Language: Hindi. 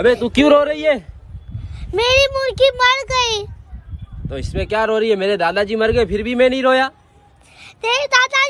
अबे तू क्यों रो रही है मेरी मुर्गी मर गई तो इसमें क्या रो रही है मेरे दादाजी मर गए फिर भी मैं नहीं रोया तेरे दादा